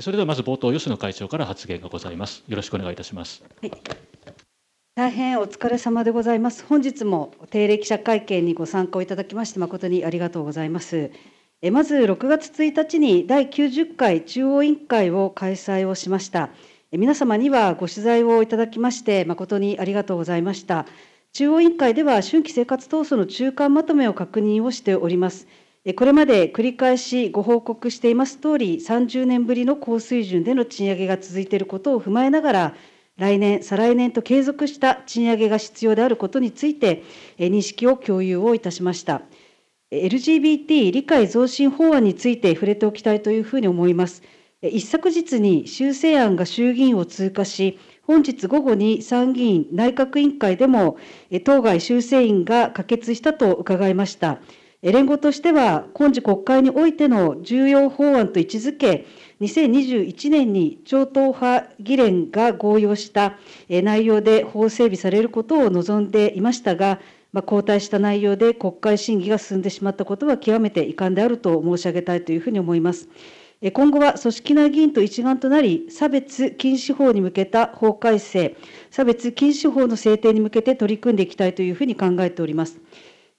それではまず冒頭、吉野会長から発言がございます。よろしくお願いいたします。はい、大変お疲れ様でございます。本日も定例記者会見にご参加をいただきまして、誠にありがとうございます。えまず6月1日に第90回中央委員会を開催をしました。皆様にはご取材をいただきまして、誠にありがとうございました。中央委員会では、春季生活闘争の中間まとめを確認をしております。これまで繰り返しご報告していますとおり、30年ぶりの高水準での賃上げが続いていることを踏まえながら、来年、再来年と継続した賃上げが必要であることについて、認識を共有をいたしました。LGBT 理解増進法案について触れておきたいというふうに思います。一昨日に修正案が衆議院を通過し、本日午後に参議院内閣委員会でも、当該修正員が可決したと伺いました。連合としては、今次国会においての重要法案と位置づけ、2021年に超党派議連が合意をした内容で法整備されることを望んでいましたが、まあ、した内容で国会審議が進んでしまったことは極めて遺憾であると申し上げたいというふうに思います。今後は組織内議員と一丸となり、差別禁止法に向けた法改正、差別禁止法の制定に向けて取り組んでいきたいというふうに考えております。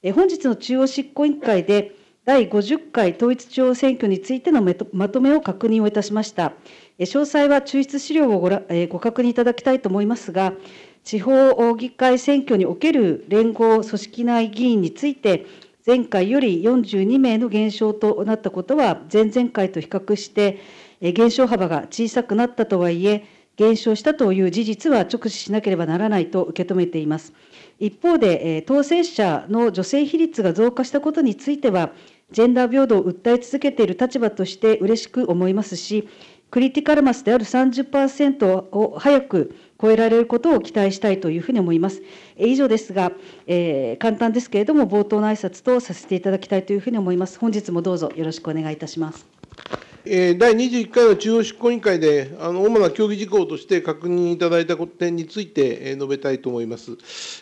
え本日の中央執行委員会で第50回統一地方選挙についてのまとめを確認をいたしました。え詳細は抽出資料をごら、えご確認いただきたいと思いますが、地方議会選挙における連合組織内議員について、前回より42名の減少となったことは、前々回と比較して、減少幅が小さくなったとはいえ、減少したという事実は直視しなければならないと受け止めています。一方で、当選者の女性比率が増加したことについては、ジェンダー平等を訴え続けている立場として嬉しく思いますし、クリティカルマスである30%を早く超えられることを期待したいというふうに思います。以上ですが、えー、簡単ですけれども、冒頭の挨拶とさせていただきたいというふうに思います。本日もどうぞよろしくお願いいたします。え第21回の中央執行委員会で、あの主な協議事項として確認いただいた点について、え述べたいと思います。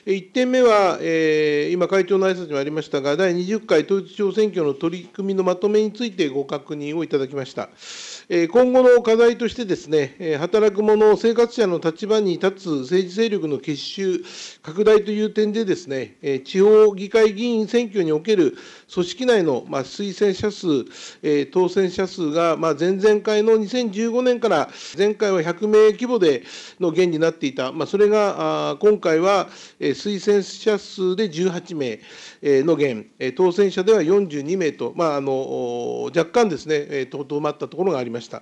え1点目は、え今、会長の挨拶にもありましたが、第20回統一地方選挙の取り組みのまとめについてご確認をいただきました。今後の課題としてですね、働く者、生活者の立場に立つ政治勢力の結集、拡大という点でですね、地方議会議員選挙における組織内の推薦者数、当選者数が前々回の2015年から前回は100名規模での減になっていた、それが今回は推薦者数で18名の減、当選者では42名と、まあ、あの若干ですね、とどまったところがあります。ました。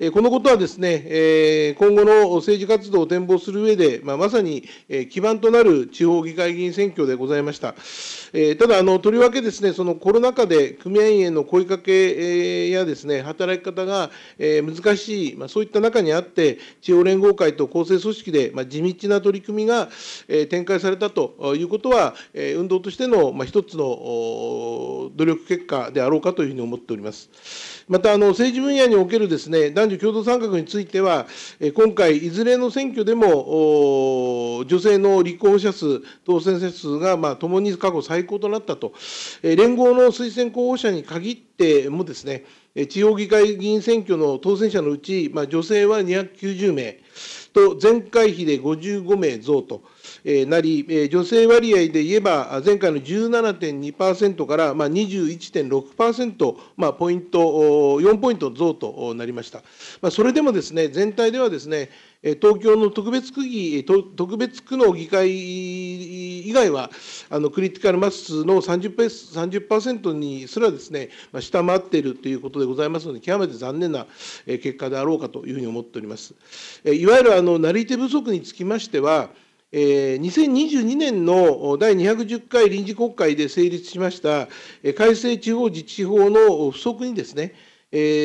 えこのことはですね、え今後の政治活動を展望する上で、まあ、まさに、え基盤となる地方議会議員選挙でございました。えただあの、とりわけですね、そのコロナ禍で組合員への声かけやですね、働き方が、え難しい、まあ、そういった中にあって、地方連合会と構成組織で、まあ、地道な取り組みが、え展開されたということは、え運動としての、ま一つの努力結果であろうかというふうに思っております。またあの政治分野におけるですね、男女共同参画については、今回、いずれの選挙でも、女性の立候補者数、当選者数が、まあ、ともに過去最高となったと。連合の推薦候補者に限ってもですね、地方議会議員選挙の当選者のうち、まあ、女性は290名と、前回比で55名増と。なり、女性割合で言えば、前回の17.2%から21.6%、まあ、ポイント、4ポイント増となりました。まあ、それでもですね、全体ではですね、東京の特別区議、特別区の議会以外は、あのクリティカルマスの 30%, ペ30にすらですね、まあ、下回っているということでございますので、極めて残念な結果であろうかというふうに思っております。いわゆるあのなり手不足につきましては、2022年の第210回臨時国会で成立しました改正地方自治法の不足にですね、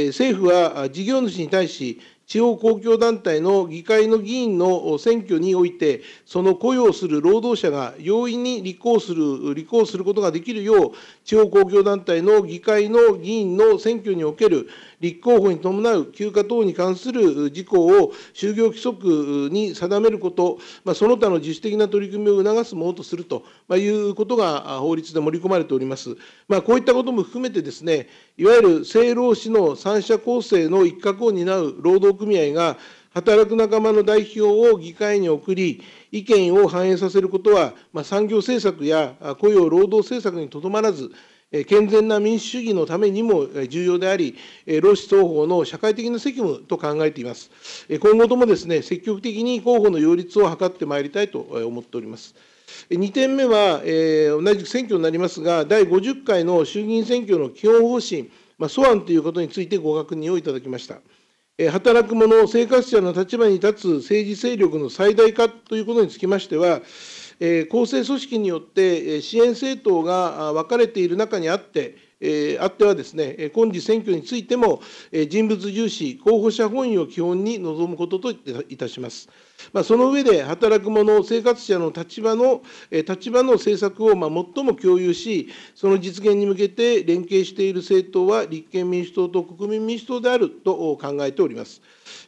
政府は事業主に対し、地方公共団体の議会の議員の選挙において、その雇用する労働者が容易に立候補する立候補することができるよう、地方公共団体の議会の議員の選挙における、立候補に伴う休暇等に関する事項を就業規則に定めること、まあ、その他の自主的な取り組みを促すものとするということが法律で盛り込まれております。まあ、こういったことも含めてですね、いわゆる政労使の三者構成の一角を担う労働組合が、働く仲間の代表を議会に送り、意見を反映させることは、まあ、産業政策や雇用労働政策にとどまらず、健全な民主主義のためにも重要であり、労使双方の社会的な責務と考えています。今後ともですね、積極的に候補の擁立を図ってまいりたいと思っております。2点目は、同じく選挙になりますが、第50回の衆議院選挙の基本方針、まあ、素案ということについてご確認をいただきました。働く者、生活者の立場に立つ政治勢力の最大化ということにつきましては、構成組織によって支援政党が分かれている中にあって、あってはですね、今次選挙についても、人物重視、候補者本位を基本に臨むことといたします。まあ、その上で、働く者、生活者の立場の、立場の政策をまあ最も共有し、その実現に向けて連携している政党は、立憲民主党と国民民主党であると考えております。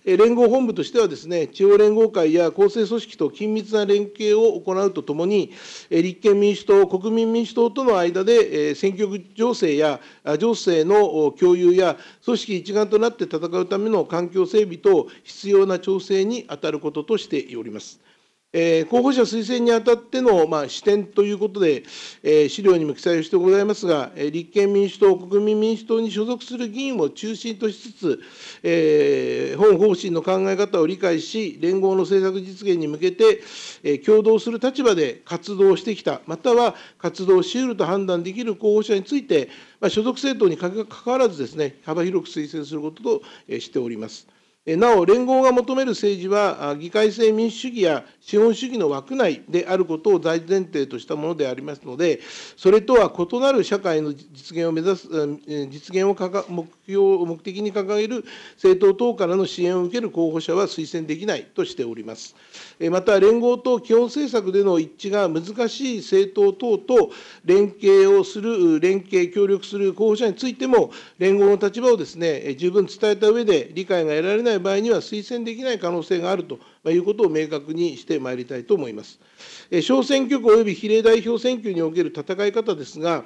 連合本部としてはですね、地方連合会や構成組織と緊密な連携を行うとともに、立憲民主党、国民民主党との間で選挙区情勢や情勢の共有や、組織一丸となって戦うための環境整備等、必要な調整に当たることとしております。えー、候補者推薦にあたっての、まあ、視点ということで、えー、資料にも記載をしてございますが、えー、立憲民主党、国民民主党に所属する議員を中心としつつ、えー、本方針の考え方を理解し、連合の政策実現に向けて、えー、共同する立場で活動してきた、または活動しうると判断できる候補者について、まあ、所属政党にかかわらずですね、幅広く推薦することとしております。なお、連合が求める政治は、議会制民主主義や資本主義の枠内であることを大前提としたものでありますので、それとは異なる社会の実現を目指す、実現をかか目標、目的に掲げる政党等からの支援を受ける候補者は推薦できないとしております。また、連合と基本政策での一致が難しい政党等と連携をする、連携、協力する候補者についても、連合の立場をですね、十分伝えた上で理解が得られないない場合には推薦できない可能性があるということを明確にしてまいりたいと思います。小選挙区及び比例代表選挙における戦い方ですが、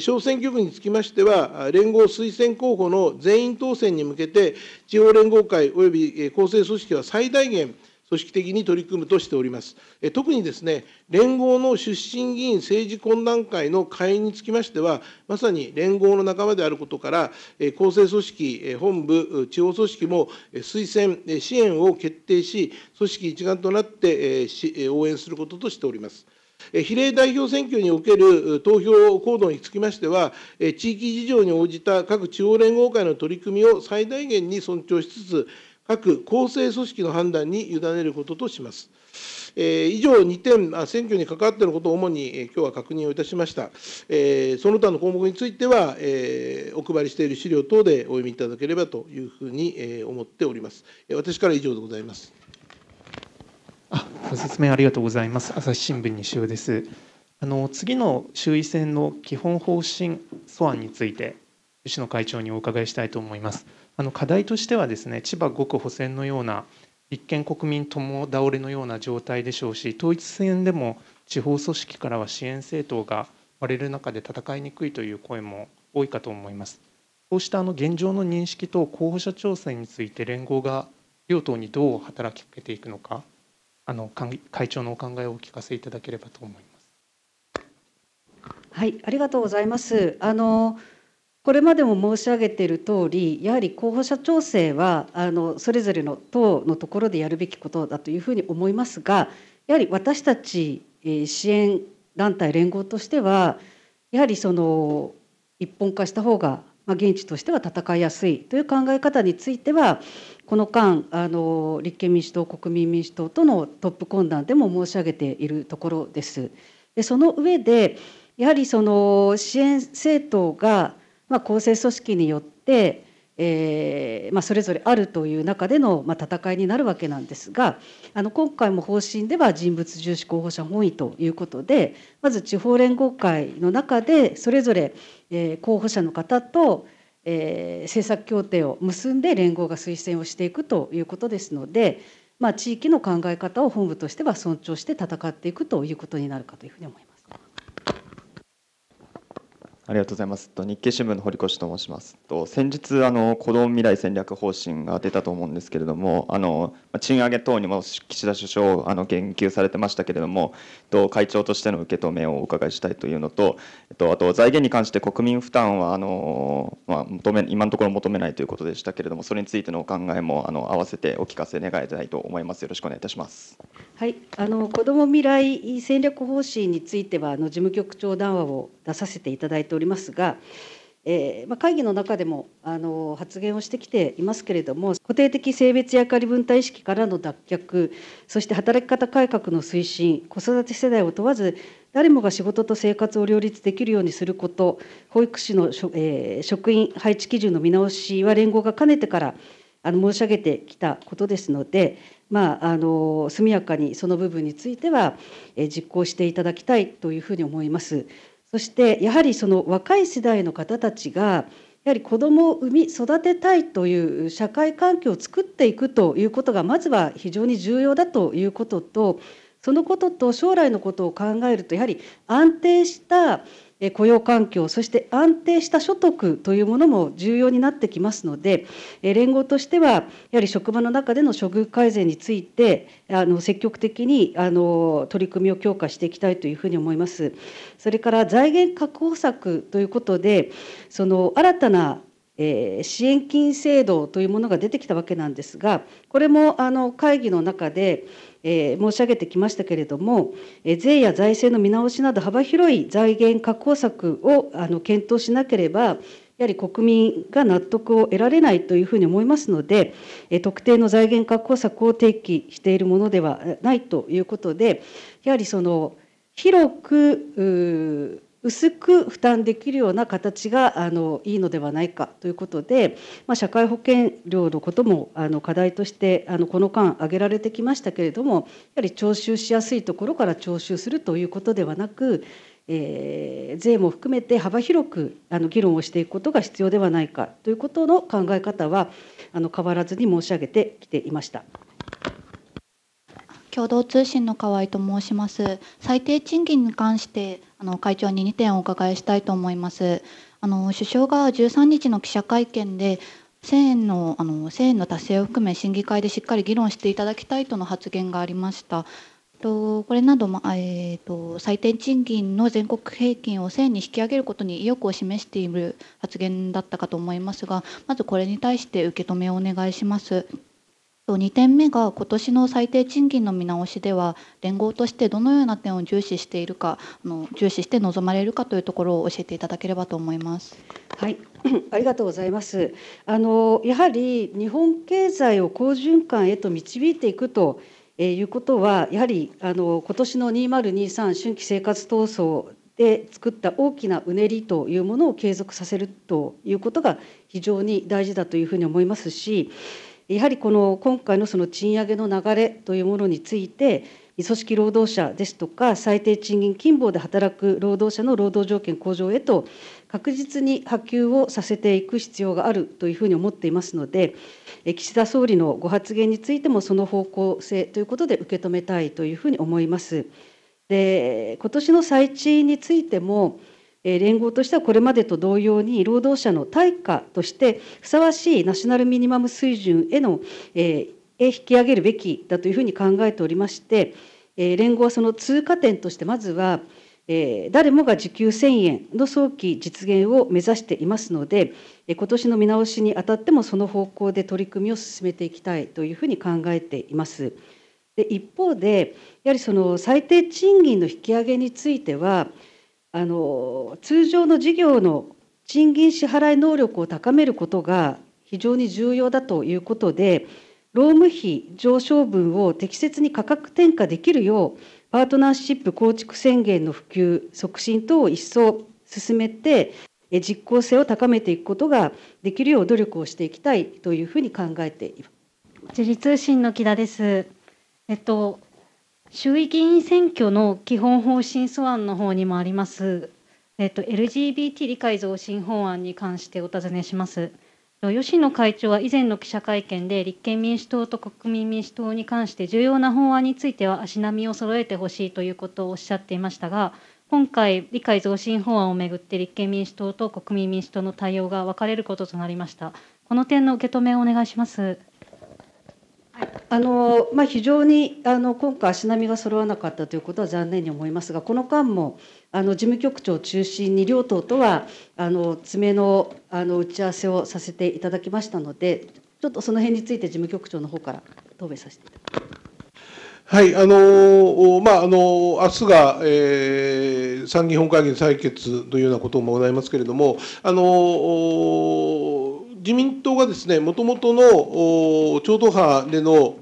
小選挙区につきましては、連合推薦候補の全員当選に向けて、地方連合会及び構成組織は最大限、組織的に取り組むとしております。特にですね、連合の出身議員政治懇談会の会員につきましては、まさに連合の仲間であることから、構成組織、本部、地方組織も推薦、支援を決定し、組織一丸となって応援することとしております。比例代表選挙における投票行動につきましては、地域事情に応じた各地方連合会の取り組みを最大限に尊重しつつ、各構成組織の判断に委ねることとします。えー、以上2点、選挙に関わっていることを主に、えー、今日は確認をいたしました。えー、その他の項目については、えー、お配りしている資料等でお読みいただければというふうに、えー、思っております。私から以上でございます。あご説明ありがとうございます。朝日新聞西尾です。あの次の衆院選の基本方針素案について、吉野会長にお伺いしたいと思います。あの課題としてはですね千葉5区補選のような立憲国民共倒れのような状態でしょうし統一選でも地方組織からは支援政党が割れる中で戦いにくいという声も多いかと思います。こうしたあの現状の認識と候補者調整について連合が両党にどう働きかけていくのかあの会長のお考えをお聞かせいただければと思います。はい、ありがとうございます。あのこれまでも申し上げている通り、やはり候補者調整はあのそれぞれの党のところでやるべきことだというふうに思いますが、やはり私たち支援団体連合としては、やはりその一本化した方が、まあ、現地としては戦いやすいという考え方については、この間あの、立憲民主党、国民民主党とのトップ懇談でも申し上げているところです。でその上でやはりその支援政党がまあ、構成組織によって、えーまあ、それぞれあるという中での、まあ、戦いになるわけなんですがあの今回も方針では人物重視候補者本位ということでまず地方連合会の中でそれぞれ、えー、候補者の方と、えー、政策協定を結んで連合が推薦をしていくということですので、まあ、地域の考え方を本部としては尊重して戦っていくということになるかというふうに思います。ありがとうございます。日経新聞の堀越と申します。先日、あの子ども未来戦略方針が出たと思うんですけれども、あの賃上げ等にも岸田首相、あの言及されてましたけれども、と会長としての受け止めをお伺いしたいというのと、とあと財源に関して国民負担はあの、まあ、求め今のところ求めないということでしたけれども、それについてのお考えもあの合わせてお聞かせ願いたいと思います。よろしくお願いいたします。はい、あの子ども未来戦略方針については、あの事務局長談話を出させていただいておりますが、えーまあ、会議の中でもあの発言をしてきていますけれども固定的性別役割分担意識からの脱却そして働き方改革の推進子育て世代を問わず誰もが仕事と生活を両立できるようにすること保育士の、えー、職員配置基準の見直しは連合がかねてからあの申し上げてきたことですので、まあ、あの速やかにその部分については、えー、実行していただきたいというふうに思います。そしてやはりその若い世代の方たちがやはり子どもを産み育てたいという社会環境を作っていくということがまずは非常に重要だということとそのことと将来のことを考えるとやはり安定した雇用環境、そして安定した所得というものも重要になってきますので、連合としては、やはり職場の中での処遇改善について、あの積極的にあの取り組みを強化していきたいというふうに思います。それから財源確保策ということで、その新たな支援金制度というものが出てきたわけなんですが、これもあの会議の中で、えー、申し上げてきましたけれども、えー、税や財政の見直しなど幅広い財源確保策をあの検討しなければ、やはり国民が納得を得られないというふうに思いますので、えー、特定の財源確保策を提起しているものではないということで、やはりその広く薄く負担できるような形があのいいのではないかということで、まあ、社会保険料のこともあの課題としてあのこの間挙げられてきましたけれどもやはり徴収しやすいところから徴収するということではなく、えー、税も含めて幅広くあの議論をしていくことが必要ではないかということの考え方はあの変わらずに申し上げてきていました。共同通信の河合と申します最低賃金に関しての会長に2点お伺いしたいと思います。あの首相が13日の記者会見で1000円のあの1000円の達成を含め審議会でしっかり議論していただきたいとの発言がありました。とこれなど、えーと、最低賃金の全国平均を1000に引き上げることに意欲を示している発言だったかと思いますがまずこれに対して受け止めをお願いします。2点目が今年の最低賃金の見直しでは連合としてどのような点を重視しているかあの重視して臨まれるかというところを教えていただければと思います。はい、ありがとうございます。あのやはり日本経済を好循環へと導いていくということはやはりあの今年の2023春季生活闘争で作った大きなうねりというものを継続させるということが非常に大事だというふうに思いますしやはりこの今回のその賃上げの流れというものについて、組織労働者ですとか、最低賃金、勤労で働く労働者の労働条件向上へと、確実に波及をさせていく必要があるというふうに思っていますので、岸田総理のご発言についても、その方向性ということで受け止めたいというふうに思います。で今年の最賃についても連合としてはこれまでと同様に労働者の対価としてふさわしいナショナルミニマム水準への、え引き上げるべきだというふうに考えておりまして、え連合はその通過点としてまずは、え誰もが時給1000円の早期実現を目指していますので、今年の見直しにあたってもその方向で取り組みを進めていきたいというふうに考えています。で一方で、やはりその最低賃金の引き上げについては、あの通常の事業の賃金支払い能力を高めることが非常に重要だということで、労務費上昇分を適切に価格転嫁できるよう、パートナーシップ構築宣言の普及、促進等を一層進めて、実効性を高めていくことができるよう努力をしていきたいというふうに考えています。理通信の木田です。えっと、衆議院選挙の基本方針素案の方にもあります、えっと、LGBT 理解増進法案に関してお尋ねします。吉野会長は以前の記者会見で立憲民主党と国民民主党に関して重要な法案については足並みを揃えてほしいということをおっしゃっていましたが今回理解増進法案をめぐって立憲民主党と国民民主党の対応が分かれることとなりましたこの点の受け止めをお願いします。あのまあ、非常にあの今回、足並みが揃わなかったということは残念に思いますが、この間もあの事務局長を中心に、両党とはあの詰めのあの打ち合わせをさせていただきましたので、ちょっとその辺について、事務局長の方から答弁させていただきます。はいあのまあ、あの明日が、えー、参議院本会議の採決というようなこともございますけれども、あの自民党がですね、もともとの超党派での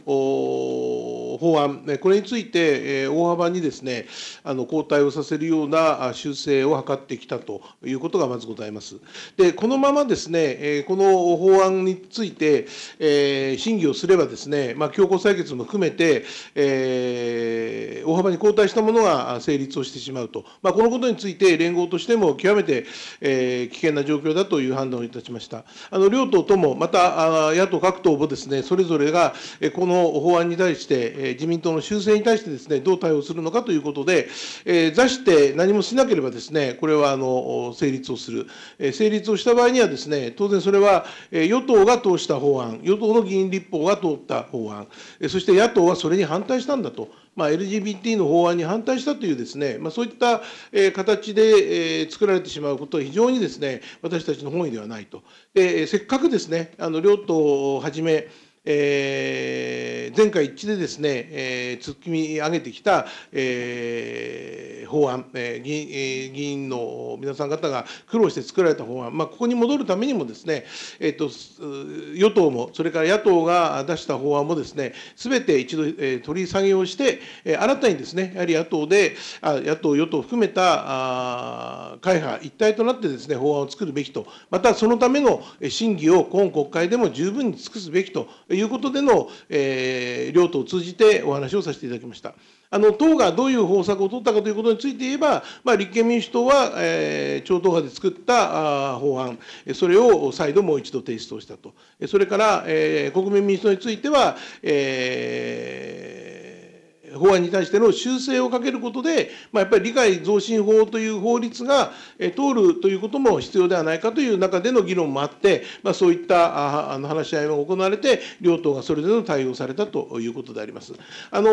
法案、これについて大幅にですね、あの交代をさせるような修正を図ってきたということがまずございます。で、このままですね、この法案について、え審議をすればですね、まあ、強行採決も含めて、えー、大幅に後退したものが成立をしてしまうと、まあ、このことについて連合としても極めて、えー、危険な状況だという判断をいたしました。あの両党とも、また野党各党もですね、それぞれがこの法案に対して、自民党の修正に対してですね、どう対応するのかということで、え座して何もしなければですね、これはあの成立をする、え成立をした場合にはですね、当然それは、え与党が通した法案、与党の議員立法が通った法案、えそして野党はそれに反対したんだと。まあ、LGBT の法案に反対したというですね、まあ、そういった、え形で、え作られてしまうことは非常にですね、私たちの本意ではないと。で、えせっかくですね、あの両党をはじめ、えー、前回一致でですね、えー、突き上げてきた、えー、法案、えー議えー、議員の皆さん方が苦労して作られた法案、まあ、ここに戻るためにもですね、えーと、与党も、それから野党が出した法案もですね、すべて一度、えー、取り下げをして、えー、新たにですね、やはり野党で、あ野党、与党含めたあ会派一体となってですね、法案を作るべきと、またそのための審議を今国会でも十分に尽くすべきということでの、えー、両党を通じてお話をさせていただきました。あの党がどういう方策を取ったかということについて言えば、まあ、立憲民主党は、えー、超党派で作ったあ法案、それを再度もう一度提出をしたと、それから、えー、国民民主党については、えー法案に対しての修正をかけることで、まあ、やっぱり理解増進法という法律が通るということも必要ではないかという中での議論もあって、まあ、そういったあの話し合いが行われて、両党がそれぞれの対応されたということであります。あの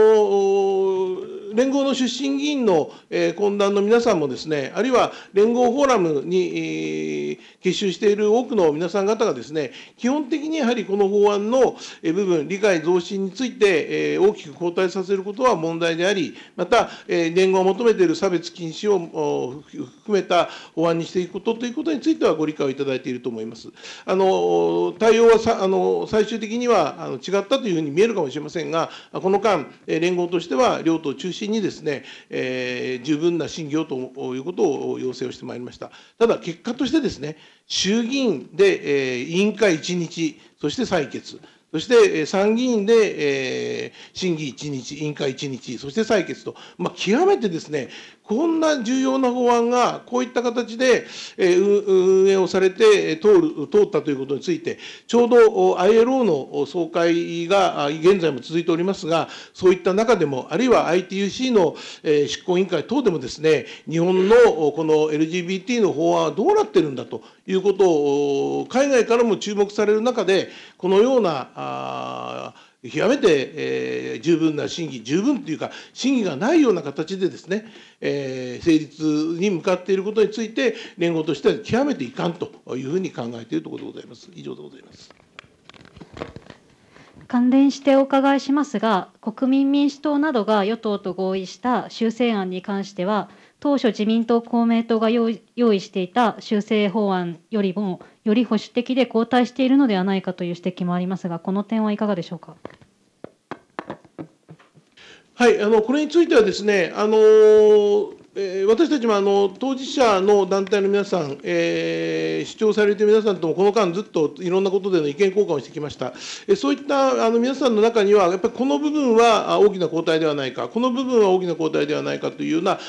連合の出身議員の懇談の皆さんもですね、あるいは連合フォーラムに結集している多くの皆さん方がですね、基本的にやはりこの法案の部分、理解増進について大きく後退させることはは問題であり、また、え伝言を求めている差別禁止を含めた法案にしていくことということについては、ご理解をいただいていると思います。あの対応はさあの最終的にはあの違ったというふうに見えるかもしれませんが、この間、連合としては、両党中心にですね、えー、十分な審議をということを要請をしてまいりました。ただ、結果としてですね、衆議院で、えー、委員会1日、そして採決。そして参議院で、えー、審議1日、委員会1日、そして採決と、まあ、極めてですね、こんな重要な法案が、こういった形で、えー、運営をされて通る通ったということについて、ちょうど ILO の総会が現在も続いておりますが、そういった中でも、あるいは ITUC の執行委員会等でもですね、日本のこの LGBT の法案はどうなってるんだということを、海外からも注目される中で、このようなあ極めて、えー、十分な審議、十分というか、審議がないような形でですね、えー、成立に向かっていることについて、連合としては極めていかんというふうに考えているところでございます。以上でございます。関連してお伺いしますが、国民民主党などが与党と合意した修正案に関しては、当初自民党、公明党が用意していた修正法案よりもより保守的で後退しているのではないかという指摘もありますが、この点はいかがでしょうか。はい、あのこれについてはですね、あのーえ私たちもあの当事者の団体の皆さん、えー、主張されている皆さんともこの間ずっといろんなことでの意見交換をしてきました、えー、そういったあの皆さんの中には、やっぱりこの部分は大きな交代ではないか、この部分は大きな交代ではないかというような、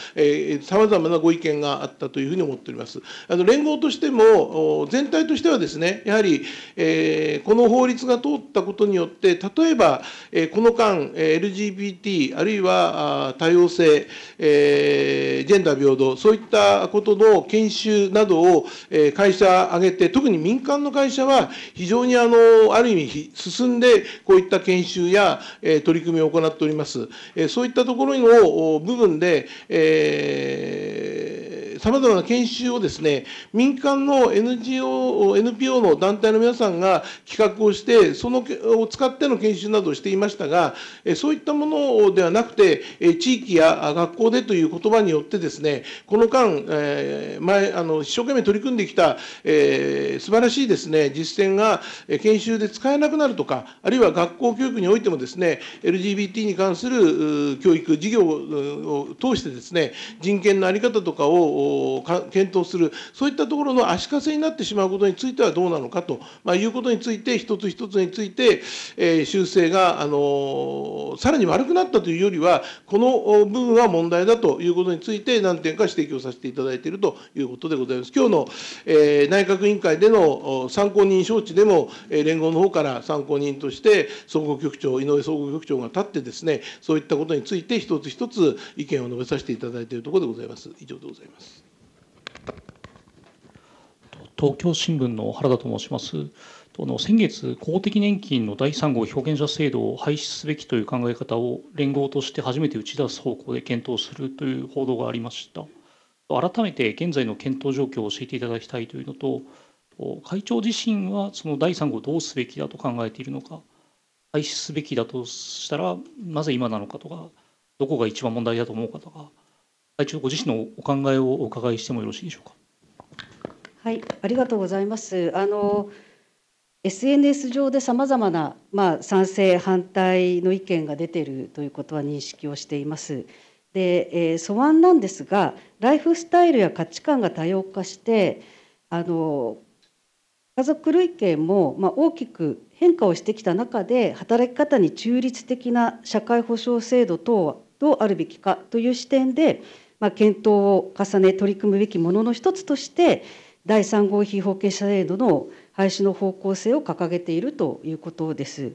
さまざまなご意見があったというふうに思っております。あの連合としても、全体としてはですね、やはり、えー、この法律が通ったことによって、例えば、えー、この間、LGBT、あるいは多様性、えージェンダー平等、そういったことの研修などを、え会社挙げて、特に民間の会社は、非常にあの、ある意味、進んで、こういった研修や、え取り組みを行っております。えそういったところの部分で、えーさまざまな研修をですね、民間の NGO、NPO の団体の皆さんが企画をして、そのを使っての研修などをしていましたが、そういったものではなくて、地域や学校でという言葉によってですね、この間、えー、前、あの、一生懸命取り組んできた、えー、素晴らしいですね、実践が研修で使えなくなるとか、あるいは学校教育においてもですね、LGBT に関する教育、事業を通してですね、人権の在り方とかを検討する、そういったところの足かせになってしまうことについてはどうなのかと、まあ、いうことについて、一つ一つについて、えー、修正が、あのさらに悪くなったというよりは、この部分は問題だということについて、何点か指摘をさせていただいているということでございます。今日の、えー、内閣委員会での参考人招致でも、えー、連合の方から参考人として、総合局長、井上総合局長が立ってですね、そういったことについて、一つ一つ意見を述べさせていただいているところでございます。以上でございます。東京新聞の原田と申します。先月、公的年金の第3号表現者制度を廃止すべきという考え方を連合として初めて打ち出す方向で検討するという報道がありました。改めて現在の検討状況を教えていただきたいというのと、会長自身はその第3号をどうすべきだと考えているのか、廃止すべきだとしたら、なぜ今なのかとか、どこが一番問題だと思うかとか、会長ご自身のお考えをお伺いしてもよろしいでしょうか。はい、ありがとうございます。あの、SNS 上でさまざまな、まあ、賛成反対の意見が出ているということは認識をしています。で、えー、素案なんですがライフスタイルや価値観が多様化してあの家族類型も、ま大きく変化をしてきた中で働き方に中立的な社会保障制度等はどうあるべきかという視点でまあ、検討を重ね取り組むべきものの一つとして第3号被保険者制度の廃止の方向性を掲げているということです。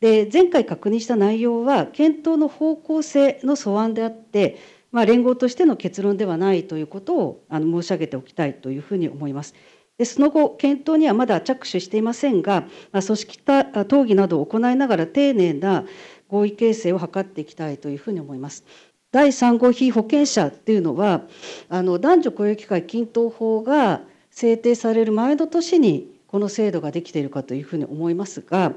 で前回確認した内容は検討の方向性の素案であって、まあ、連合としての結論ではないということをあの申し上げておきたいというふうに思います。でその後、検討にはまだ着手していませんが、まあ、組織討議などを行いながら丁寧な合意形成を図っていきたいというふうに思います。第3号被保険者っていうのはあの男女雇用機会均等法が制定される前の年にこの制度ができているかというふうに思いますが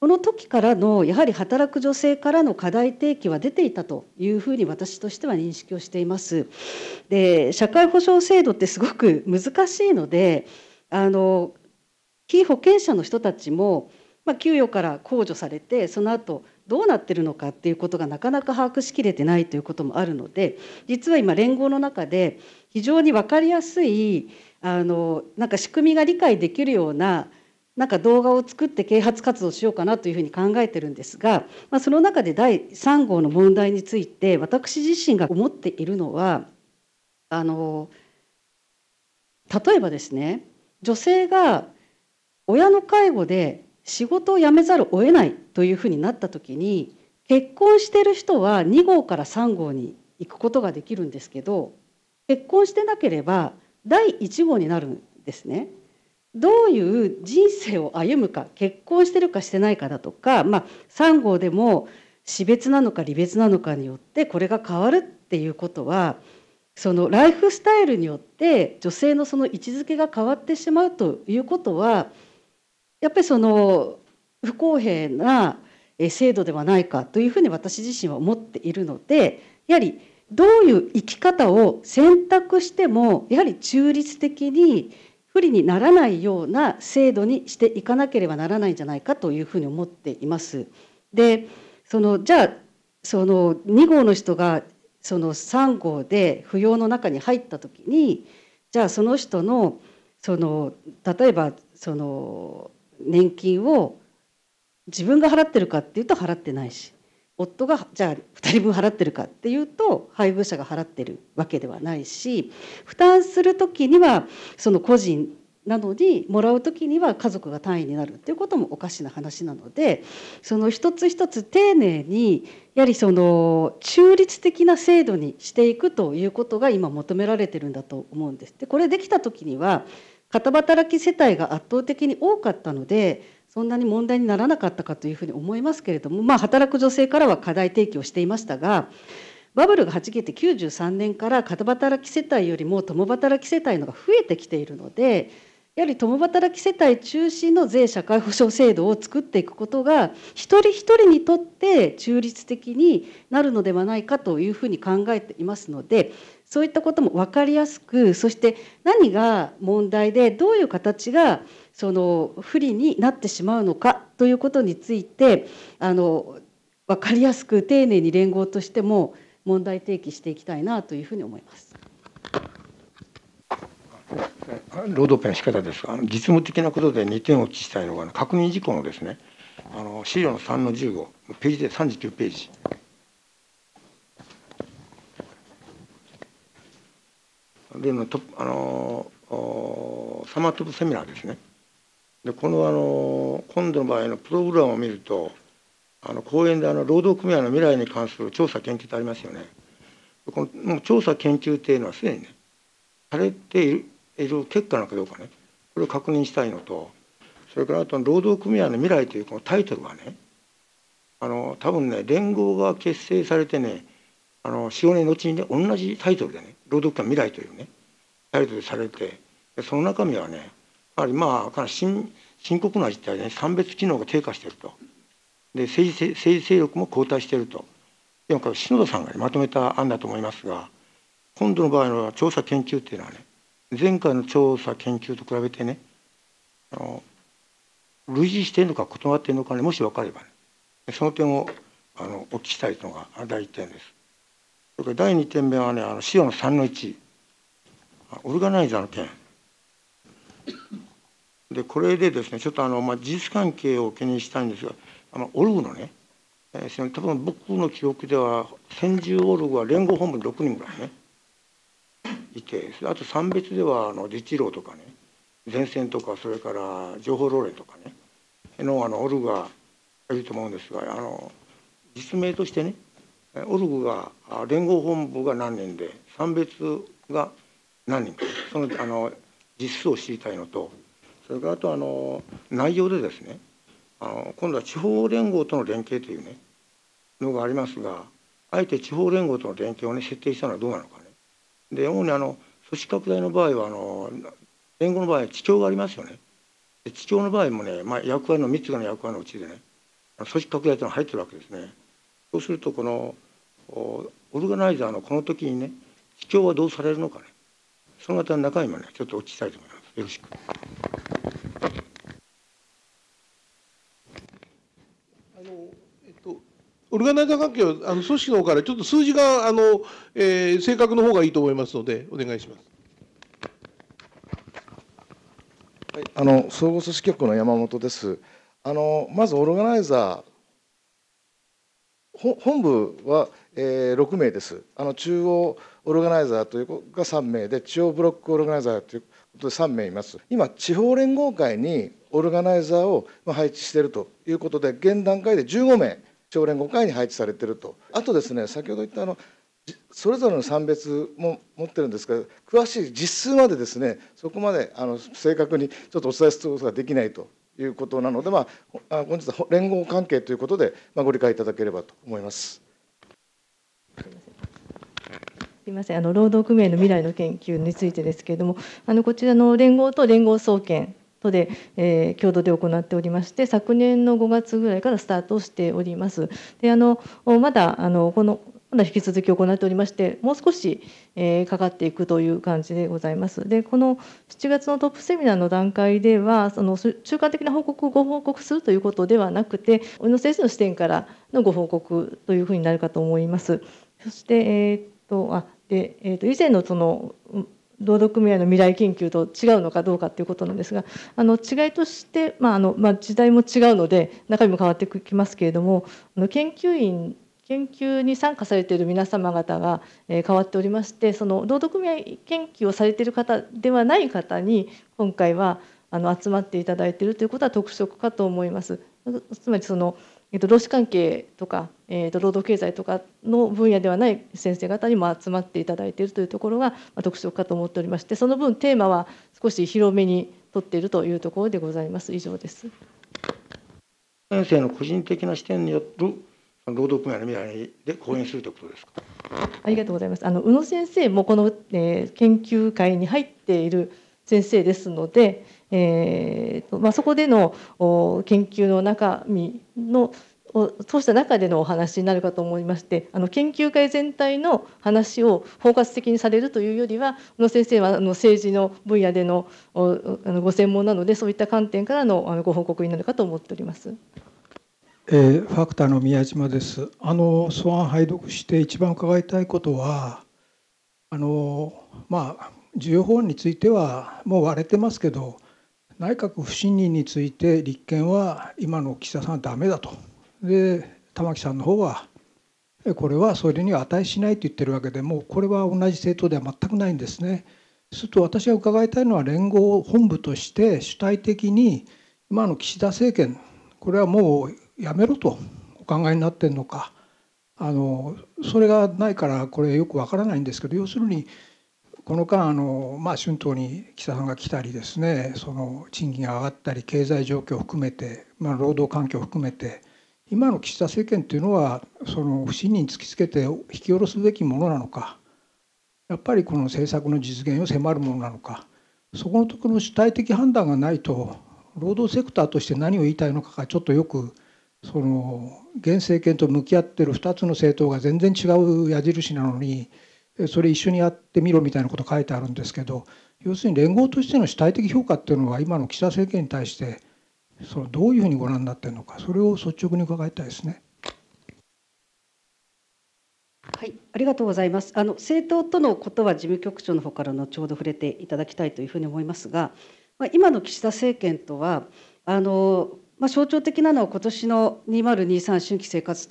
この時からのやはり働く女性からの課題提起は出ていたというふうに私としては認識をしています。で社会保障制度ってすごく難しいのであの被保険者の人たちも、まあ、給与から控除されてその後どうなってるのかっていうことがなかなか把握しきれてないということもあるので実は今連合の中で非常に分かりやすいあのなんか仕組みが理解できるようななんか動画を作って啓発活動しようかなというふうに考えてるんですが、まあ、その中で第3号の問題について私自身が思っているのはあの例えばですね女性が親の介護で仕事を辞めざるを得ないというふうになった時に結婚してる人は2号から3号に行くことができるんですけど結婚してなければ第1号になるんですね。どういう人生を歩むか結婚してるかしてないかだとか、まあ、3号でも死別なのか離別なのかによってこれが変わるっていうことはそのライフスタイルによって女性のその位置づけが変わってしまうということはやっぱりその不公平な制度ではないかというふうに私自身は思っているのでやはりどういう生き方を選択してもやはり中立的に不利にならないような制度にしていかなければならないんじゃないかというふうに思っています。でそのじゃあその2号の人がその3号で扶養の中に入った時にじゃあその人のその例えばその年金を自分が払ってるかっていうと払ってないし夫がじゃあ2人分払ってるかっていうと配偶者が払ってるわけではないし負担する時にはその個人なのにもらう時には家族が単位になるっていうこともおかしな話なのでその一つ一つ丁寧にやはりその中立的な制度にしていくということが今求められてるんだと思うんです。でこれできた時には片働き世帯が圧倒的に多かったのでそんなに問題にならなかったかというふうに思いますけれども、まあ、働く女性からは課題提起をしていましたがバブルがはじけて93年から片働き世帯よりも共働き世帯のが増えてきているのでやはり共働き世帯中心の税社会保障制度を作っていくことが一人一人にとって中立的になるのではないかというふうに考えていますのでそういったことも分かりやすくそして何が問題でどういう形がその不利になってしまうのかということについてあの分かりやすく丁寧に連合としても問題提起していきたいなというふうに思います。労働ペン仕方ですが実務的なことで2点お聞きしたいのが確認事項のですねあの資料の3の15ページで39ページルのトあのサマートップセミナーですねでこのあの今度の場合のプログラムを見るとあの講演であの労働組合の未来に関する調査研究ってありますよねこのもう調査研究っていうのはすでにねされている結果なのかどうかねこれを確認したいのとそれからあと労働組合の未来というこのタイトルはねあの多分ね連合が結成されてねあの4年のうちにね同じタイトルでね「朗読館未来」というねタイトルされてその中身はねやはりまあかなり深刻な実態で、ね、産別機能が低下しているとで政治政治勢力も後退しているとでも篠田さんが、ね、まとめた案だと思いますが今度の場合の調査研究っていうのはね前回の調査研究と比べてねあの類似しているのか異なっているのかねもし分かればねその点をあのお聞きしたいというのが第一点です。それから第2点目はねあのシオン3の1オルガナイザーの件でこれでですねちょっとあの、まあ、事実関係を懸念したいんですがあのオルグのね、えー、その多分僕の記憶では専従オルグは連合本部に6人ぐらいねいてあと三別ではあの自治労とかね前線とかそれから情報漏洩とかねのあのオルグがいると思うんですがあの実名としてねオルグが連合本部が何人で三別が何人かそのあの実数を知りたいのとそれからあとあの内容でですねあの今度は地方連合との連携というねのがありますがあえて地方連合との連携をね設定したのはどうなのかね。で主にあの組織拡大の場合はあの連合の場合は地境がありますよね。で地境の場合もね、まあ、役割の3つの役割のうちでね組織拡大というのが入ってるわけですね。そうするとこのオルガナイザーのこの時にね主張はどうされるのかねその方の中身もねちょっとお聞きしたいと思います。よろしくあの、えっと、オルガナイザー関係はあの組織の方からちょっと数字があの、えー、正確の方がいいと思いますのでお願いします。はい、あの総合組織局の山本です。あのまずオルガナイザー本部はえ6名です。あの中央オルガナイザーというが3名で、中央ブロックオルガナイザーということで3名います。今、地方連合会にオルガナイザーを配置しているということで、現段階で15名、地方連合会に配置されていると。あとですね、先ほど言ったあのそれぞれの産別も持ってるんですが詳しい実数までですねそこまであの正確にちょっとお伝えすることができないということなので、まあ、本日は連合関係ということで、まあ、ご理解いただければと思います。すみませんあの労働組合の未来の研究についてですけれどもあのこちらの連合と連合総研とで、えー、共同で行っておりまして昨年の5月ぐらいからスタートしております。であのまだあのこのまだ引き続き行っておりましてもう少し、えー、かかっていくという感じでございます。でこの7月のトップセミナーの段階ではその中間的な報告をご報告するということではなくて小野先生の視点からのご報告というふうになるかと思います。そして、えーとあで、えー、と以前のその労働組合の未来研究と違うのかどうかということなんですがあの違いとして、まああのまあ、時代も違うので中身も変わってきますけれどもあの研究員研究に参加されている皆様方が、え変わっておりましてその労働組合研究をされている方ではない方に今回はあの集まっていただいているということは特色かと思います。つまりそのえー、と労使関係とか、えー、と労働経済とかの分野ではない先生方にも集まっていただいているというところが、まあ、特色かと思っておりましてその分テーマは少し広めにとっているというところでございます以上です。先生の個人的な視点による労働分野の未来で講演するということですか。ありがとうございます。あの宇野先生もこの、えー、研究会に入っている先生ですので、えーまあ、そこでの研究の中身のを通した中でのお話になるかと思いましてあの研究会全体の話を包括的にされるというよりは小野先生はあの政治の分野でのおあのご専門なのでそういった観点からのあのご報告になるかと思っております。えー、ファクターの宮島です。あの素案拝読して一番伺いたいことはあのまあ重要法についてはもう割れてますけど内閣不信任について立憲は今の岸田さんはダメだとで玉木さんの方はこれはそれには値しないと言ってるわけでもうこれは同じ政党では全くないんですね。すると私が伺いたいのは連合本部として主体的に今の岸田政権これはもうやめろとお考えになってるのかあのそれがないからこれよくわからないんですけど要するにこの間あの、まあ、春闘に岸田さんが来たりですねその賃金が上がったり経済状況を含めて、まあ、労働環境を含めて今の岸田政権というのはその不信任突きつけて引き下ろすべきものなのかやっぱりこの政策の実現を迫るものなのかそこのところの主体的判断がないと労働セクターとして何を言いたいのかがちょっとよくその現政権と向き合っている2つの政党が全然違う矢印なのに。それ一緒にやってみろみたいなこと書いてあるんですけど要するに連合としての主体的評価っていうのは今の岸田政権に対してそのどういうふうにご覧になってるのかそれを率直に伺いたいですね。はい、ありがとうございます。あの政党とのことは事務局長の方からのちょうど触れていただきたいというふうに思いますが、まあ、今の岸田政権とはあの、まあ、象徴的なのは今年の2023春季生活闘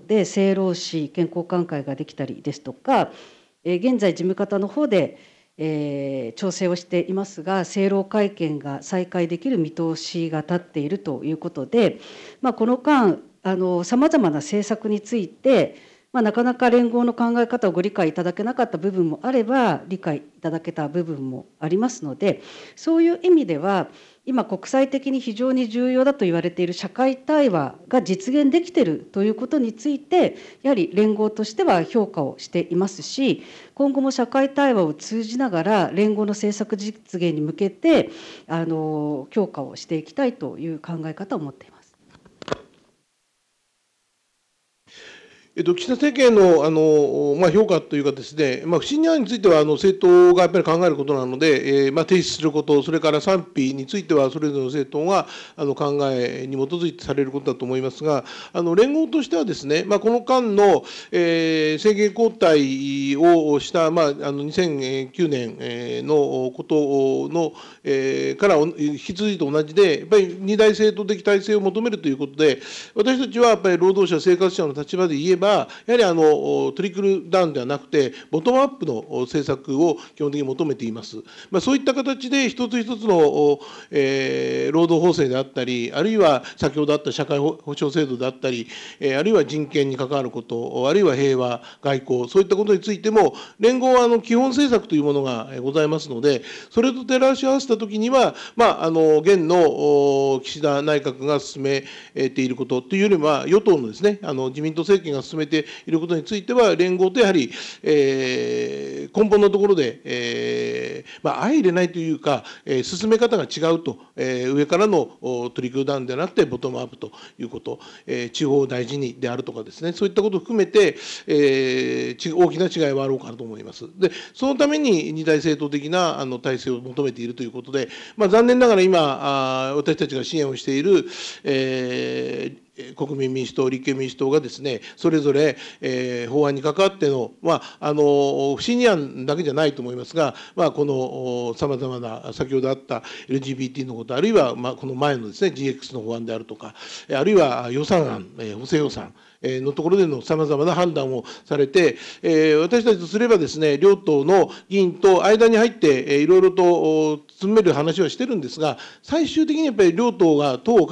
争で政労使健康官会ができたりですとか。え現在、事務方の方で、え調整をしていますが、政労会見が再開できる見通しが立っているということで、まあ、この間、さまざまな政策について、まあ、なかなか連合の考え方をご理解いただけなかった部分もあれば理解いただけた部分もありますのでそういう意味では今国際的に非常に重要だと言われている社会対話が実現できているということについてやはり連合としては評価をしていますし今後も社会対話を通じながら連合の政策実現に向けてあの強化をしていきたいという考え方を持っています。えっと、岸田政権のあの、まあ、評価というかです、ね、まあ、不信任案についてはあの政党がやっぱり考えることなので、えーまあ、提出すること、それから賛否については、それぞれの政党があの考えに基づいてされることだと思いますが、あの連合としてはですね、まあ、この間の、えー、政権交代をした、まあ、あの2009年のことの、えー、から引き続いて同じで、やっぱり二大政党的体制を求めるということで、私たちはやっぱり労働者、生活者の立場で言えば、ば、やはりあのトリクルダウンではなくて、ボトムアップの政策を基本的に求めています。まあ、そういった形で、一つ一つの、えー、労働法制であったり、あるいは先ほどあった社会保障制度であったり、えー、あるいは人権に関わること、あるいは平和、外交、そういったことについても、連合はあの基本政策というものがございますので、それと照らし合わせたときには、まあ、あの現の岸田内閣が進めていることというよりは、与党のですね、あの自民党政権が進進めていることについては、連合とやはり、えー、根本のところで、えー、まあ、相入れないというか、えー、進め方が違うと、えー、上からのトリクみダウンではなくて、ボトムアップということ、えー、地方を大事にであるとかですね、そういったことを含めて、えー、大きな違いはあろうかと思います。で、そのために二大政党的なあの体制を求めているということで、まあ、残念ながら今、あ私たちが支援をしている、えー国民民主党、立憲民主党がですね、それぞれ、えー、法案に関わっての、まあ、あの、不信任案だけじゃないと思いますが、まあ、この、さまざまな、先ほどあった LGBT のこと、あるいは、まあ、この前のですね、GX の法案であるとか、あるいは予算案、えー、補正予算、のところでのさまざまな判断をされて、えー、私たちとすればですね、両党の議員と間に入って、いろいろと詰める話はしてるんですが、最終的にやっぱり両党が党を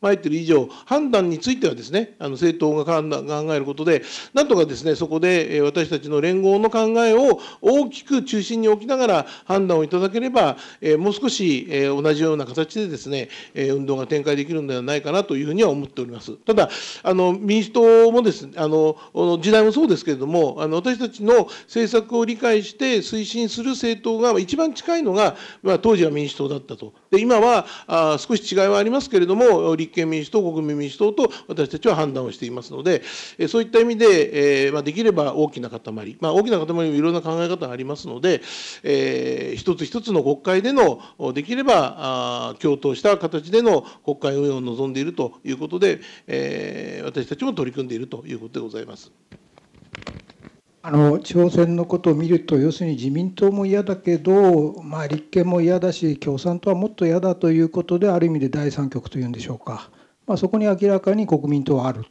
参っている以上、判断についてはですね、あの政党が考えることで、なんとかですね、そこで私たちの連合の考えを大きく中心に置きながら判断をいただければ、もう少し同じような形でですね、運動が展開できるのではないかなというふうには思っております。ただ、あの民主党もですね、あの時代もそうですけれども、あの私たちの政策を理解して推進する政党が一番近いのが、まあ、当時は民主党だったと。で今はあ少し違いはありますけれども、立憲民主党、国民民主党と私たちは判断をしていますので、そういった意味で、えー、まあ、できれば大きな塊、まあ、大きな塊もいろんな考え方がありますので、えー、一つ一つの国会での、できれば共闘した形での国会運営を望んでいるということで、えー、私たちも取り組んでいるということでございます。あの地方選のことを見ると要するに自民党も嫌だけど、まあ、立憲も嫌だし共産党はもっと嫌だということである意味で第三極というんでしょうか、まあ、そこに明らかに国民党はある、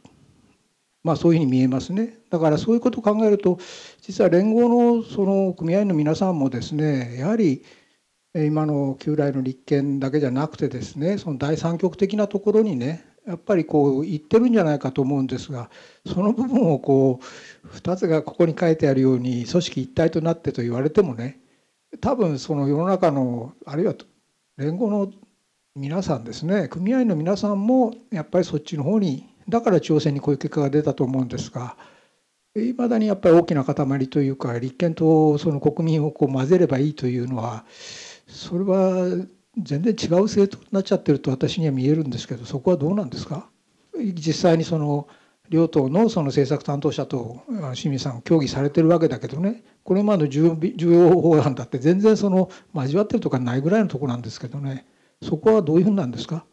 まあ、そういうふうに見えますねだからそういうことを考えると実は連合のその組合員の皆さんもですねやはり今の旧来の立憲だけじゃなくてですねその第三極的なところにねやっぱりこう言ってるんじゃないかと思うんですがその部分をこう2つがここに書いてあるように組織一体となってと言われてもね多分その世の中のあるいは連合の皆さんですね組合の皆さんもやっぱりそっちの方にだから朝鮮にこういう結果が出たと思うんですがいまだにやっぱり大きな塊というか立憲とその国民をこう混ぜればいいというのはそれは全然違う政党になっちゃってると私には見えるんですけどそこはどうなんですか実際にその両党のその政策担当者と清水さん協議されてるわけだけどねこれまでの重要法案だって全然その交わってるとかないぐらいのとこなんですけどねそこはどういうふうなんですか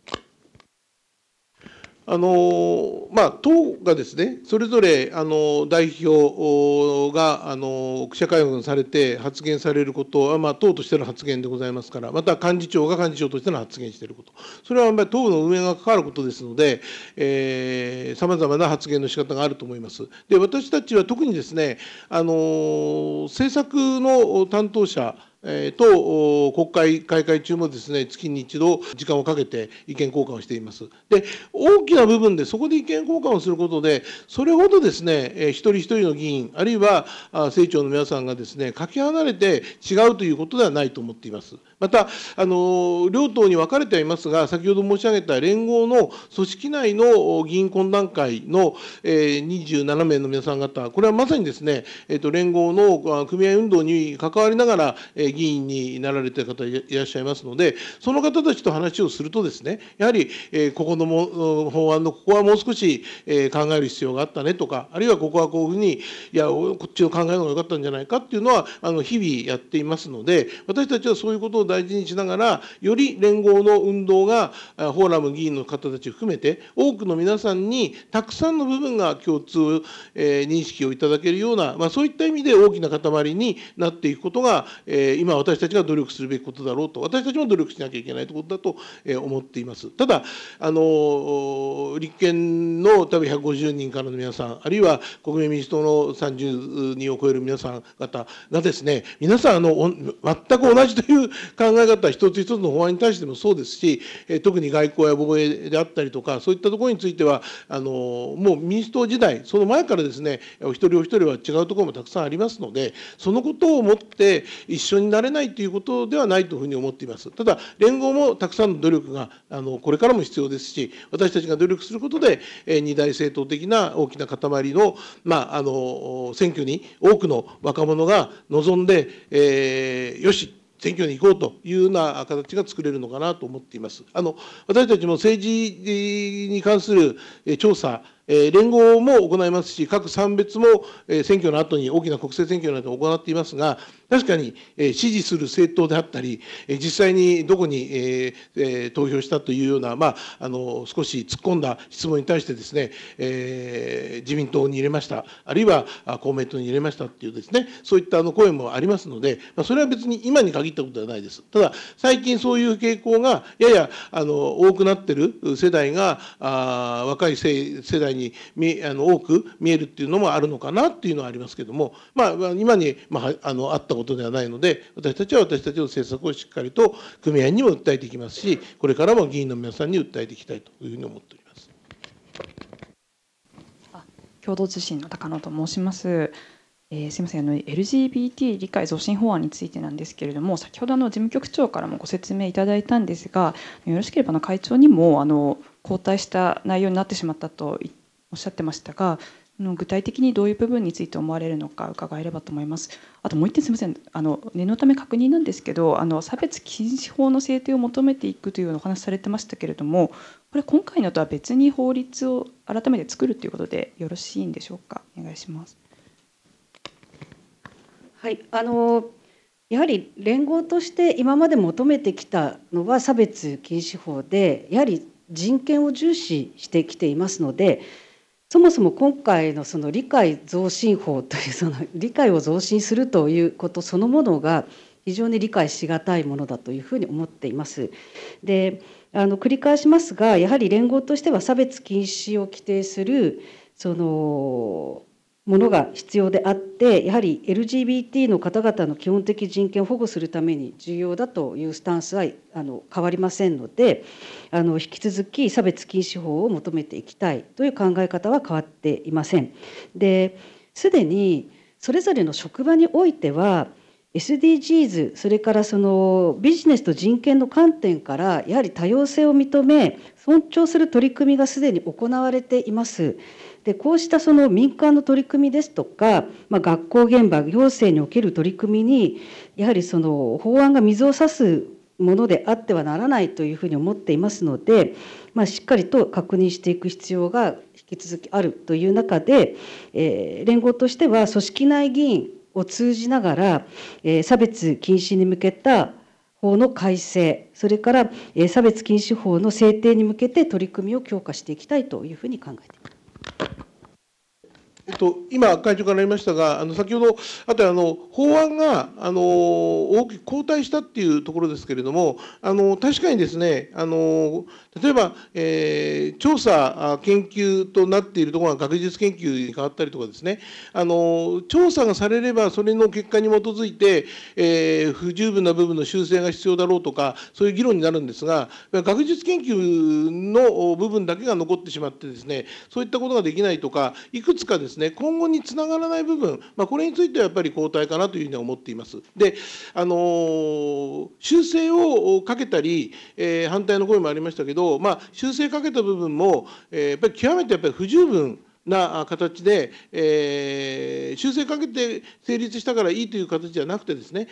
あのまあ、党がですねそれぞれあの代表があの記者会見されて発言されることは、まあ、党としての発言でございますからまた幹事長が幹事長としての発言していることそれはま党の運営が関わることですのでさまざまな発言の仕方があると思います。で私たちは特にですねあの政策の担当者えー、と国会開会中もですね月に一度時間をかけて意見交換をしています。で大きな部分でそこで意見交換をすることでそれほどですね、えー、一人一人の議員あるいは政調の皆さんがですねかけ離れて違うということではないと思っています。またあの両党に分かれてはいますが先ほど申し上げた連合の組織内の議員懇談会の、えー、27名の皆さん方これはまさにですね、えー、と連合の組合運動に関わりながら、え議員になられてる方いらっしゃいますので、その方たちと話をするとですね、やはり、えここのも法案のここはもう少し、え考える必要があったねとか、あるいはここはこういうふうに、いや、こっちの考えの方が良かったんじゃないかっていうのは、あの日々やっていますので、私たちはそういうことを大事にしながら、より連合の運動が、フォーラム議員の方たち含めて、多くの皆さんにたくさんの部分が共通、え認識をいただけるような、まあ、そういった意味で大きな塊になっていくことが、えー、今、私たちが努力するべきことだろうと、私たちも努力しなきゃいけないということだと思っています。ただ、あの立憲の多分150人からの皆さん、あるいは国民民主党の30人を超える皆さん方がですね、皆さんあの、全く同じという考え方、一つ一つの法案に対してもそうですし、特に外交や防衛であったりとか、そういったところについては、あのもう民主党時代、その前からですね、お一人お一人は違うところもたくさんありますので、そのことをもって一緒になれないということではないというふうに思っています。ただ、連合もたくさんの努力があのこれからも必要ですし、私たちが努力することで、えー、二大政党的な大きな塊の,、まあ、あの選挙に多くの若者が望んで、えー、よし、選挙に行こうというような形が作れるのかなと思っています。あの私たちも政治に関する調査え連合も行いますし、各産別も、え選挙の後に、大きな国政選挙などを行っていますが、確かに、え支持する政党であったり、え実際にどこに、ええ投票したというような、まあ、あの少し突っ込んだ質問に対してですね、え自民党に入れました、あるいは公明党に入れましたっていうですね、そういったあの声もありますので、まあ、それは別に今に限ったことではないです。ただ、最近そういう傾向がややあの多くなってる世代が、あ若い世代態にあの多く見えるっていうのもあるのかなっていうのはありますけども、まあ、今に、まあ、あのあったことではないので私たちは私たちの政策をしっかりと組合にも訴えていきますしこれからも議員の皆さんに訴えていきたいというふうに思っております。共同通信の高野と申します。えー、すみませんあの LGBT 理解増進法案についてなんですけれども先ほどの事務局長からもご説明いただいたんですがよろしければの会長にもあの交代した内容になってしまったと言っておっしゃってましたが具体的にどういう部分について思われるのか伺えればと思います。あともう一点すみません。あの念のため確認なんですけど、あの差別禁止法の制定を求めていくというお話されてましたけれども、これ今回のとは別に法律を改めて作るということでよろしいんでしょうか。お願いします。はい、あのやはり連合として今まで求めてきたのは差別禁止法で、やはり人権を重視してきていますので。そもそも今回のその理解増進法というその理解を増進するということそのものが非常に理解しがたいものだというふうに思っています。であの繰り返しますがやはり連合としては差別禁止を規定するそのものが必要であってやはり LGBT の方々の基本的人権を保護するために重要だというスタンスはあの変わりませんのであの引き続き差別禁止法を求めていきたいという考え方は変わっていません。ですでにそれぞれの職場においては SDGs それからそのビジネスと人権の観点からやはり多様性を認め尊重する取り組みがすでに行われています。でこうしたその民間の取り組みですとか、まあ、学校現場行政における取り組みにやはりその法案が水を差すものであってはならないというふうに思っていますので、まあ、しっかりと確認していく必要が引き続きあるという中で、えー、連合としては組織内議員を通じながら、えー、差別禁止に向けた法の改正、それから、えー、差別禁止法の制定に向けて取り組みを強化していきたいというふうに考えています。えっと、今、会長からありましたが、あの先ほど、あとあの法案があの大きく後退したっていうところですけれども、あの確かにですねあの例えば、えー、調査研究となっているところが学術研究に変わったりとかですねあの調査がされればそれの結果に基づいて、えー、不十分な部分の修正が必要だろうとかそういう議論になるんですが学術研究の部分だけが残ってしまってですねそういったことができないとかいくつかですね今後につながらない部分、まあ、これについてはやっぱり後退かなというふうには思っています。であの修正をかけたり、えー、反対の声もありましたけどど、まあ、修正かけた部分も、えやっぱり極めてやっぱり不十分。な形で、えー、修正かけて成立したからいいという形じゃなくてですね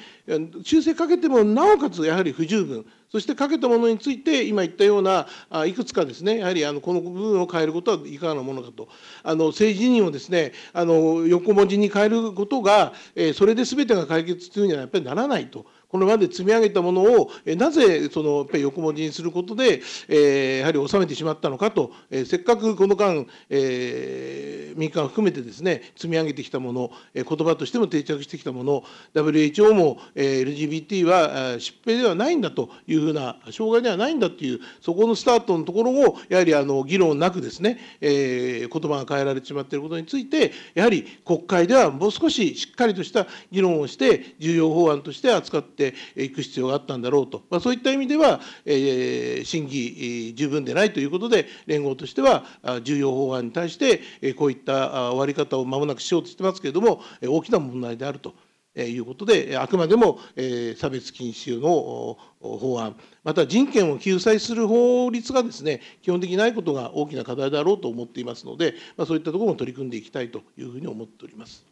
修正かけてもなおかつやはり不十分そしてかけたものについて今言ったようないくつかですねやはりあのこの部分を変えることはいかがなものかとあの政治人をですねあの横文字に変えることが、えそれで全てが解決するにはやっぱりならないと。これまで積み上げたものを、なぜそのやっぱり横文字にすることで、えー、やはり収めてしまったのかと、えー、せっかくこの間、えー、民間含めてですね、積み上げてきたもの、えー、言葉としても定着してきたもの、WHO も、えー、LGBT は疾病ではないんだというふうな、障害ではないんだという、そこのスタートのところを、やはりあの議論なくですね、えー、言葉が変えられてしまっていることについて、やはり国会ではもう少ししっかりとした議論をして、重要法案として扱ってっていく必要があったんだろうと、まあ、そういった意味では、えー、審議十分でないということで、連合としては、重要法案に対して、こういった終わり方をまもなくしようとしてますけれども、大きな問題であると。いうことで、あくまでも差別禁止の法案、また人権を救済する法律がですね、基本的にないことが大きな課題だろうと思っていますので、まそういったところも取り組んでいきたいというふうに思っております。